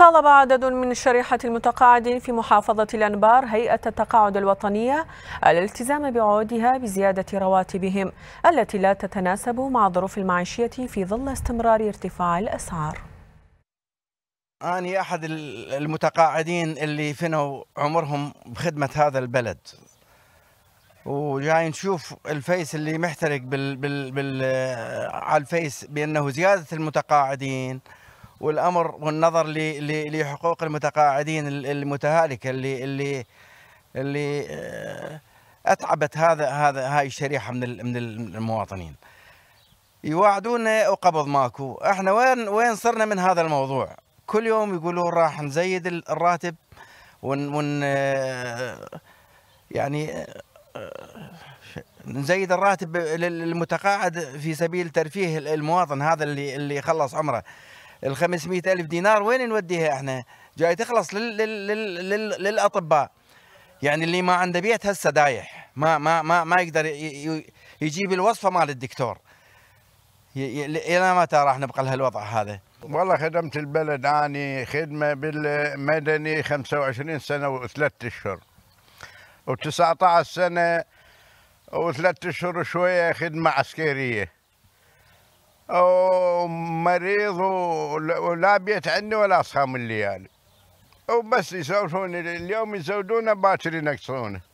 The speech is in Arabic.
طالب عدد من الشريحة المتقاعدين في محافظة الأنبار هيئة التقاعد الوطنية الالتزام بعودها بزيادة رواتبهم التي لا تتناسب مع ظروف المعيشية في ظل استمرار ارتفاع الأسعار أنا أحد المتقاعدين اللي فنوا عمرهم بخدمة هذا البلد وجاي نشوف الفيس اللي محترق بال بال بال على الفيس بأنه زيادة المتقاعدين والامر والنظر لحقوق المتقاعدين المتهالكه اللي اللي اللي آه، اتعبت هذا هذا هاي الشريحه من من المواطنين. يواعدونا وقبض ماكو، احنا وين وين صرنا من هذا الموضوع؟ كل يوم يقولون راح نزيد الراتب ون ون آه، يعني آه، نزيد الراتب للمتقاعد في سبيل ترفيه المواطن هذا اللي اللي خلص عمره. ال 500 ألف دينار وين نوديها احنا؟ جاي تخلص لل لل لل لل للأطباء يعني اللي ما عنده بيت هسه دايح ما ما ما ما يقدر يجيب الوصفة مال الدكتور إلى متى راح نبقى لهالوضع هذا؟ والله خدمت البلد أني خدمة بالمدني 25 سنة وثلاث أشهر و19 سنة وثلاث أشهر وشوية خدمة عسكرية ومريض ولا بيت عندي ولا صام الليالي وبس يسولفون اليوم يزودونه باكر ينقصونه